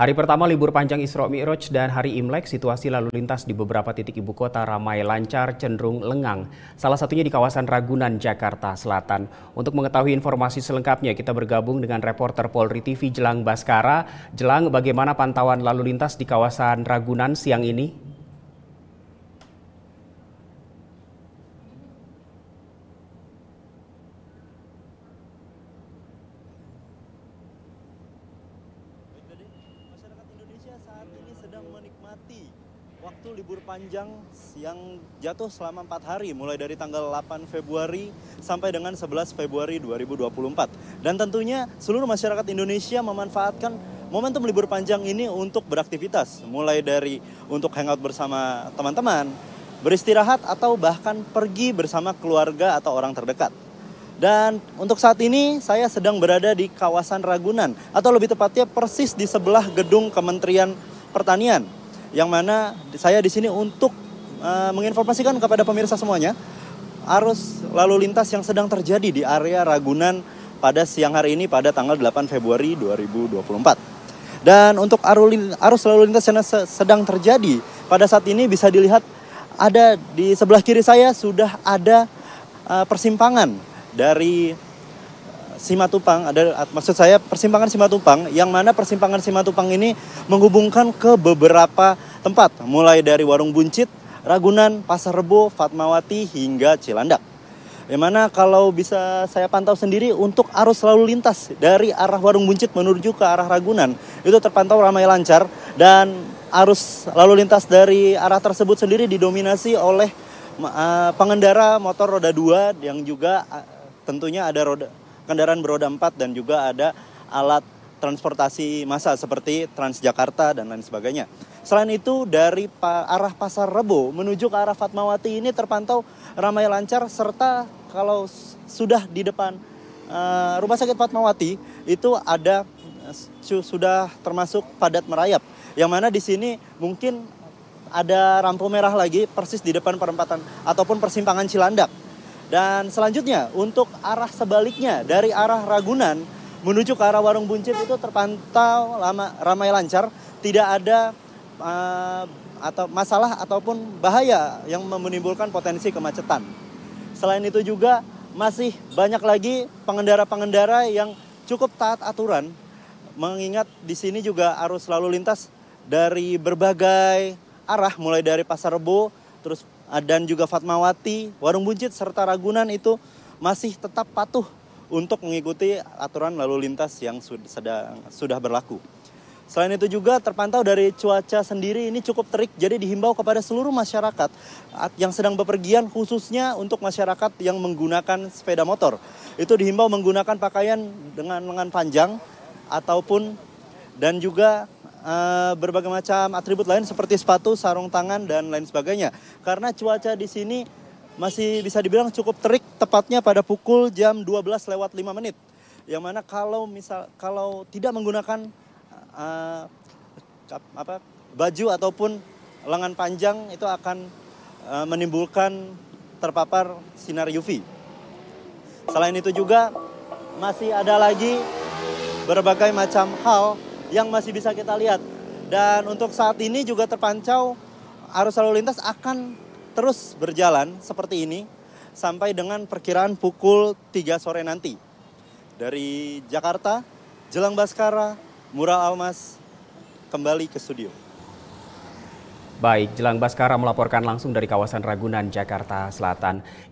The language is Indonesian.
Hari pertama libur panjang Isra Mi'raj dan hari Imlek, situasi lalu lintas di beberapa titik ibu kota ramai lancar cenderung lengang. Salah satunya di kawasan Ragunan, Jakarta Selatan. Untuk mengetahui informasi selengkapnya, kita bergabung dengan reporter Polri TV Jelang Baskara. Jelang, bagaimana pantauan lalu lintas di kawasan Ragunan siang ini? saat ini sedang menikmati waktu libur panjang yang jatuh selama empat hari, mulai dari tanggal 8 Februari sampai dengan 11 Februari 2024. Dan tentunya seluruh masyarakat Indonesia memanfaatkan momentum libur panjang ini untuk beraktivitas, mulai dari untuk hangout bersama teman-teman, beristirahat atau bahkan pergi bersama keluarga atau orang terdekat. Dan untuk saat ini saya sedang berada di kawasan Ragunan atau lebih tepatnya persis di sebelah gedung Kementerian pertanian yang mana saya di sini untuk uh, menginformasikan kepada pemirsa semuanya arus lalu lintas yang sedang terjadi di area Ragunan pada siang hari ini pada tanggal 8 Februari 2024. Dan untuk arus lalu lintas yang sedang terjadi pada saat ini bisa dilihat ada di sebelah kiri saya sudah ada eh, persimpangan dari Simatupang ada ah, maksud saya persimpangan Simatupang yang mana persimpangan Simatupang ini menghubungkan ke beberapa tempat mulai dari Warung Buncit, Ragunan, Pasar Rebo, Fatmawati hingga Cilandak. Yang mana kalau bisa saya pantau sendiri untuk arus lalu lintas dari arah Warung Buncit menuju ke arah Ragunan itu terpantau ramai lancar dan arus lalu lintas dari arah tersebut sendiri didominasi oleh ah, pengendara motor roda dua yang juga ah, tentunya ada roda kendaraan beroda empat dan juga ada alat transportasi massa seperti Transjakarta dan lain sebagainya. Selain itu dari arah Pasar Rebo menuju ke arah Fatmawati ini terpantau ramai lancar serta kalau sudah di depan uh, Rumah Sakit Fatmawati itu ada uh, sudah termasuk padat merayap. Yang mana di sini mungkin ada rampu merah lagi persis di depan perempatan ataupun persimpangan Cilandak dan selanjutnya untuk arah sebaliknya dari arah Ragunan menuju ke arah Warung Buncit itu terpantau lama, ramai lancar, tidak ada uh, atau masalah ataupun bahaya yang menimbulkan potensi kemacetan. Selain itu juga masih banyak lagi pengendara-pengendara yang cukup taat aturan mengingat di sini juga arus lalu lintas dari berbagai arah mulai dari Pasar Rebo terus Ah, dan juga Fatmawati, Warung Buncit serta Ragunan itu masih tetap patuh untuk mengikuti aturan lalu lintas yang sedang, sudah berlaku. Selain itu juga terpantau dari cuaca sendiri ini cukup terik, jadi dihimbau kepada seluruh masyarakat yang sedang bepergian khususnya untuk masyarakat yang menggunakan sepeda motor. Itu dihimbau menggunakan pakaian dengan lengan panjang ataupun dan juga Eh, berbagai macam atribut lain seperti sepatu, sarung tangan dan lain sebagainya. Karena cuaca di sini masih bisa dibilang cukup terik tepatnya pada pukul jam 12 lewat 5 menit. Yang mana kalau misal kalau tidak menggunakan uh, apa baju ataupun lengan panjang itu akan uh, menimbulkan terpapar sinar UV. Selain itu juga masih ada lagi berbagai macam hal yang masih bisa kita lihat. Dan untuk saat ini juga terpancau arus lalu lintas akan terus berjalan seperti ini sampai dengan perkiraan pukul 3 sore nanti. Dari Jakarta, Jelang Baskara, Mural Almas, kembali ke studio. Baik, Jelang Baskara melaporkan langsung dari kawasan Ragunan, Jakarta Selatan.